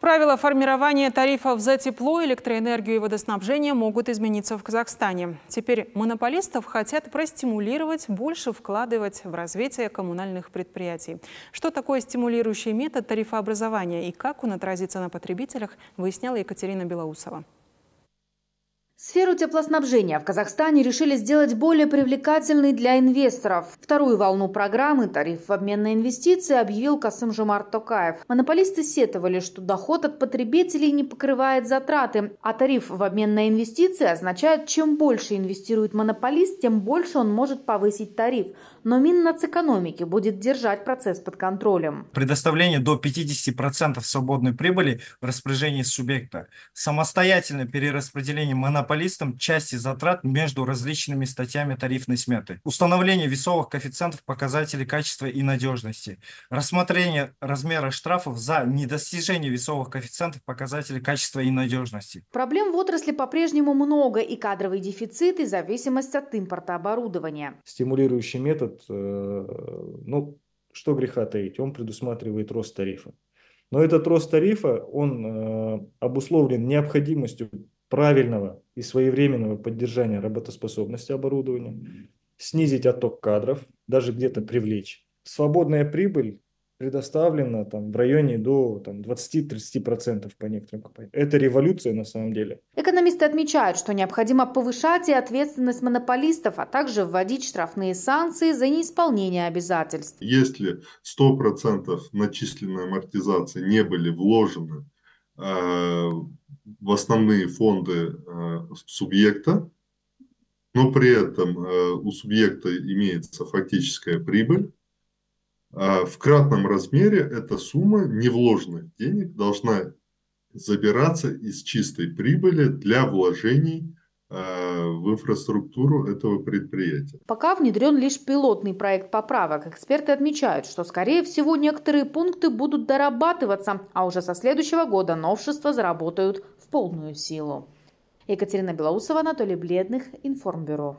Правила формирования тарифов за тепло, электроэнергию и водоснабжение могут измениться в Казахстане. Теперь монополистов хотят простимулировать больше вкладывать в развитие коммунальных предприятий. Что такое стимулирующий метод тарифообразования и как он отразится на потребителях, выясняла Екатерина Белоусова. Сферу теплоснабжения в Казахстане решили сделать более привлекательной для инвесторов. Вторую волну программы «Тариф в обмен на инвестиции» объявил Касым Жумарт Токаев. Монополисты сетовали, что доход от потребителей не покрывает затраты, а тариф в обмен на инвестиции означает, чем больше инвестирует монополист, тем больше он может повысить тариф. Но Миннацэкономики будет держать процесс под контролем. Предоставление до 50% свободной прибыли в распоряжении субъекта. Самостоятельное перераспределение монополистов специалистам части затрат между различными статьями тарифной сметы, установление весовых коэффициентов показателей качества и надежности, рассмотрение размера штрафов за недостижение весовых коэффициентов показателей качества и надежности. Проблем в отрасли по-прежнему много и кадровый дефицит, и зависимость от импорта оборудования. Стимулирующий метод, э, ну, что греха таить, он предусматривает рост тарифа. Но этот рост тарифа, он э, обусловлен необходимостью правильного и своевременного поддержания работоспособности оборудования, снизить отток кадров, даже где-то привлечь. Свободная прибыль предоставлена там, в районе до там, 20-30% по некоторым компаниям. Это революция на самом деле. Экономисты отмечают, что необходимо повышать и ответственность монополистов, а также вводить штрафные санкции за неисполнение обязательств. Если 100% начисленной амортизации не были вложены а, в основные фонды э, субъекта, но при этом э, у субъекта имеется фактическая прибыль. А в кратном размере эта сумма невложенных денег должна забираться из чистой прибыли для вложений Э, в инфраструктуру этого предприятия. Пока внедрен лишь пилотный проект поправок. Эксперты отмечают, что, скорее всего, некоторые пункты будут дорабатываться, а уже со следующего года новшества заработают в полную силу. Екатерина Белоусова, Анатолий Бледных, Информбюро.